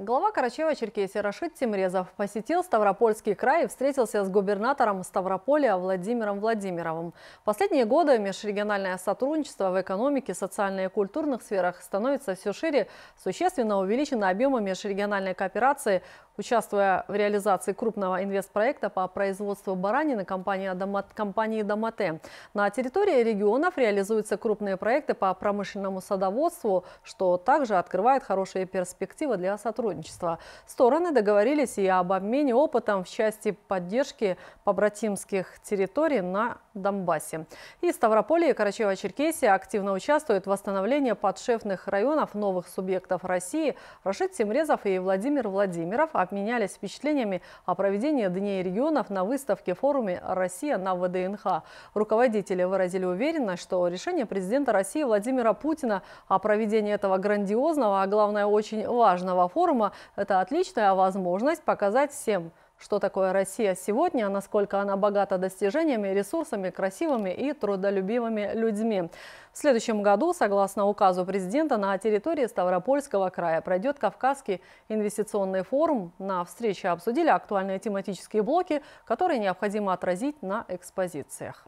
Глава Карачева-Черкесии Рашид Тимрезов посетил Ставропольский край и встретился с губернатором Ставрополя Владимиром Владимировым. последние годы межрегиональное сотрудничество в экономике, социальной и культурных сферах становится все шире. Существенно увеличен объемы межрегиональной кооперации. Участвуя в реализации крупного инвестпроекта по производству баранины компании «Домате», на территории регионов реализуются крупные проекты по промышленному садоводству, что также открывает хорошие перспективы для сотрудничества. Стороны договорились и об обмене опытом в части поддержки побратимских территорий на Донбассе. И Ставрополье и Карачево-Черкесия активно участвуют в восстановлении подшефных районов новых субъектов России. Рашид Семрезов и Владимир Владимиров – обменялись впечатлениями о проведении Дней регионов на выставке-форуме «Россия на ВДНХ». Руководители выразили уверенность, что решение президента России Владимира Путина о проведении этого грандиозного, а главное очень важного форума – это отличная возможность показать всем – что такое Россия сегодня, насколько она богата достижениями, ресурсами, красивыми и трудолюбивыми людьми. В следующем году, согласно указу президента, на территории Ставропольского края пройдет Кавказский инвестиционный форум. На встрече обсудили актуальные тематические блоки, которые необходимо отразить на экспозициях.